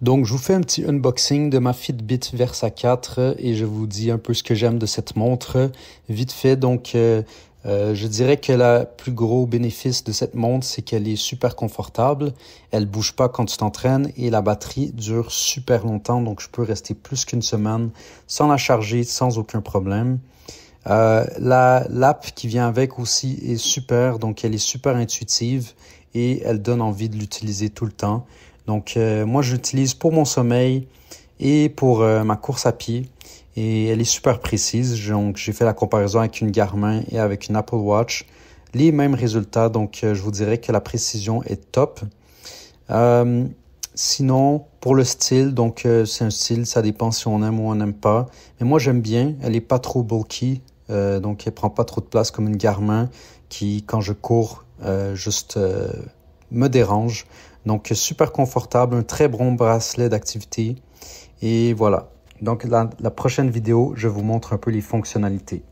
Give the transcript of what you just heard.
Donc je vous fais un petit unboxing de ma Fitbit Versa 4 et je vous dis un peu ce que j'aime de cette montre. Vite fait, donc euh, euh, je dirais que le plus gros bénéfice de cette montre, c'est qu'elle est super confortable, elle bouge pas quand tu t'entraînes et la batterie dure super longtemps, donc je peux rester plus qu'une semaine sans la charger, sans aucun problème. Euh, la l'app qui vient avec aussi est super, donc elle est super intuitive et elle donne envie de l'utiliser tout le temps. Donc euh, moi, moi, j'utilise pour mon sommeil et pour euh, ma course à pied. Et elle est super précise. Donc j'ai fait la comparaison avec une Garmin et avec une Apple Watch. Les mêmes résultats. Donc euh, je vous dirais que la précision est top. sinon, pour le style, donc c'est un style, ça dépend si on aime ou on n'aime pas. Mais moi j'aime bien. Elle n'est pas trop bulky. donc elle prend pas trop de place comme une Garmin qui, quand je cours, juste me dérange. Donc, super confortable, un très bon bracelet d'activité. Et voilà. Donc, la, la prochaine vidéo, je vous montre un peu les fonctionnalités.